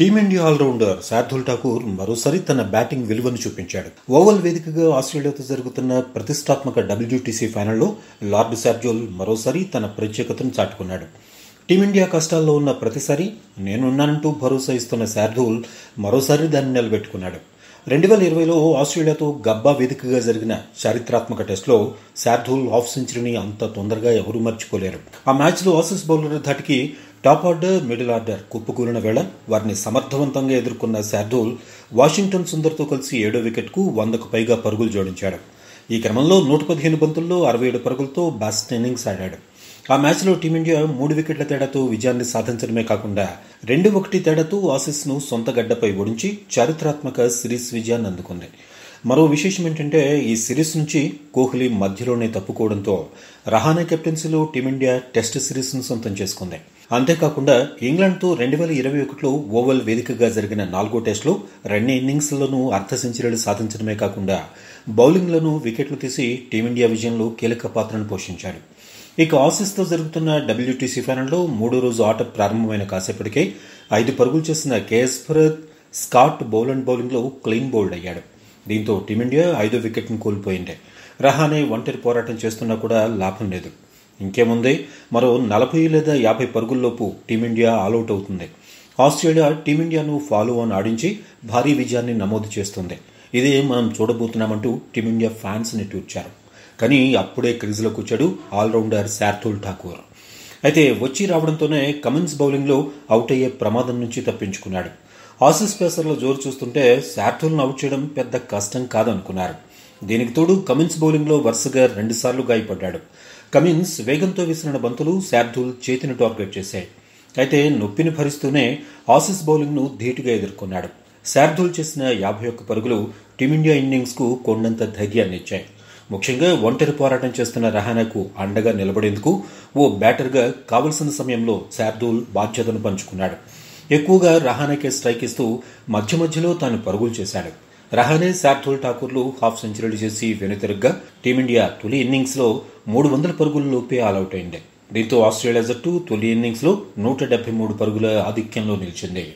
team India allrounder Shardul Thakur మరోసారి తన batting విలువను చూపించాడు ఓవల్ వేదికగా ఆస్ట్రేలియాతో జరుగుతున్న ప్రతిష్టాత్మక డబ్ల్యూటీసీ ఫైనల్లో లార్డ్ శార్జోల్ మరోసారి తన ప్రత్యేకతను చాటుకున్నాడు టీమిండియా కష్టాల్లో ఉన్న ప్రతిసారి నేనున్నానంటూ భరోసా ఇస్తున్న శార్థుల్ మరోసారి దాన్ని నిలబెట్టుకున్నాడు రెండు వేల ఇరవైలో ఆస్ట్రేలియాతో గబ్బా వేదికగా జరిగిన చారిత్రాత్మక టెస్ట్లో శార్దూల్ హాఫ్ సెంచరీని అంత తొందరగా ఎవరూ మర్చిపోలేరు ఆ మ్యాచ్లో ఆసిస్ బౌలర్ ధాటికి టాప్ ఆర్డర్ మిడిల్ ఆర్డర్ కుప్పకూలిన వేళ వారిని సమర్థవంతంగా ఎదుర్కొన్న శార్దూల్ వాషింగ్టన్ సుందర్తో కలిసి ఏడో వికెట్కు వందకు పైగా పరుగులు జోడించాడు ఈ క్రమంలో నూట పదిహేను బంతుల్లో అరవై ఏడు పరుగులతో బ్యాస్ట్ ఇన్నింగ్స్ ఆడాడు ఆ మ్యాచ్లో టీమిండియా మూడు వికెట్ల తేడాతో విజయాన్ని సాధించడమే కాకుండా రెండు ఒకటి తేడాతో ఆసీస్ను సొంత గడ్డపై ఓడించి చారిత్రాత్మక సిరీస్ విజయాన్ని అందుకుంది మరో విశేషం ఏంటంటే ఈ సిరీస్ నుంచి కోహ్లీ మధ్యలోనే తప్పుకోవడంతో రహానే కెప్టెన్సీలో టీమిండియా టెస్ట్ సిరీస్ను సొంతం చేసుకుంది అంతేకాకుండా ఇంగ్లాండ్తో రెండు వేల ఇరవై ఒకటిలో ఓవల్ వేదికగా జరిగిన నాలుగో టెస్టులో రెండు ఇన్నింగ్స్లను అర్ధ సెంచరీలు సాధించడమే కాకుండా బౌలింగ్లను వికెట్లు తీసి టీమిండియా విజయంలో కీలక పాత్రను పోషించాడు ఇక ఆసీస్తో జరుగుతున్న డబ్ల్యూటీసీ ఫైనల్లో మూడో రోజు ఆట ప్రారంభమైన కాసేపటికే ఐదు పరుగులు చేసిన కేఎస్ భరత్ స్కాట్ బౌలండ్ బౌలింగ్లో క్లీన్ బౌల్డ్ అయ్యాడు దీంతో టీమిండియా ఐదో వికెట్ను కోల్పోయింది రహానే ఒంటరి పోరాటం చేస్తున్నా కూడా లాభం లేదు ఇంకేముంది మరో నలభై లేదా యాభై పరుగుల్లోపు టీమిండియా ఆల్అవుట్ అవుతుంది ఆస్ట్రేలియా టీమిండియాను ఫాలో ఆన్ ఆడించి భారీ విజయాన్ని నమోదు చేస్తుంది ఇదే మనం చూడబోతున్నామంటూ టీమిండియా ఫ్యాన్స్ని టూర్చారు కానీ అప్పుడే క్రీజ్లో కూర్చాడు ఆల్రౌండర్ శార్థుల్ ఠాకూర్ అయితే వచ్చి రావడంతోనే కమిన్స్ బౌలింగ్లో అవుట్ అయ్యే ప్రమాదం నుంచి తప్పించుకున్నాడు ఆసిస్ పేసర్లో జోరు చూస్తుంటే శార్థుల్ను అవుట్ చేయడం పెద్ద కష్టం కాదనుకున్నారు దీనికి తోడు కమిన్స్ బౌలింగ్లో వరుసగా రెండుసార్లు గాయపడ్డాడు కమిన్స్ వేగంతో విసిరిన బంతులు శార్థుల్ చేతిని టార్గెట్ చేశాయి అయితే నొప్పిని భరిస్తూనే ఆసిస్ బౌలింగ్ను ధీటుగా ఎదుర్కొన్నాడు శార్థుల్ చేసిన యాభై ఒక్క పరుగులు టీమిండియా ఇన్నింగ్స్కు కొండంత ధైర్యాన్నిచ్చాయి ముఖ్యంగా ఒంటరి పోరాటం చేస్తున్న రహానాకు అండగా నిలబడేందుకు ఓ బ్యాటర్గా కావలసిన సమయంలో శార్దూల్ బాధ్యతను పంచుకున్నాడు ఎక్కువగా రహానాకే స్ట్రైక్ ఇస్తూ మధ్య మధ్యలో తాను పరుగులు చేశాడు రహానే శార్దూల్ ఠాకూర్లు హాఫ్ సెంచరీలు చేసి వెనుతిరగ్గా టీమిండియా తొలి ఇన్నింగ్స్లో మూడు వందల పరుగుల లోపే ఆల్అౌట్ అయింది దీంతో ఆస్ట్రేలియా జట్టు తొలి ఇన్నింగ్స్లో నూట డెబ్బై మూడు పరుగుల ఆధిక్యంలో నిలిచింది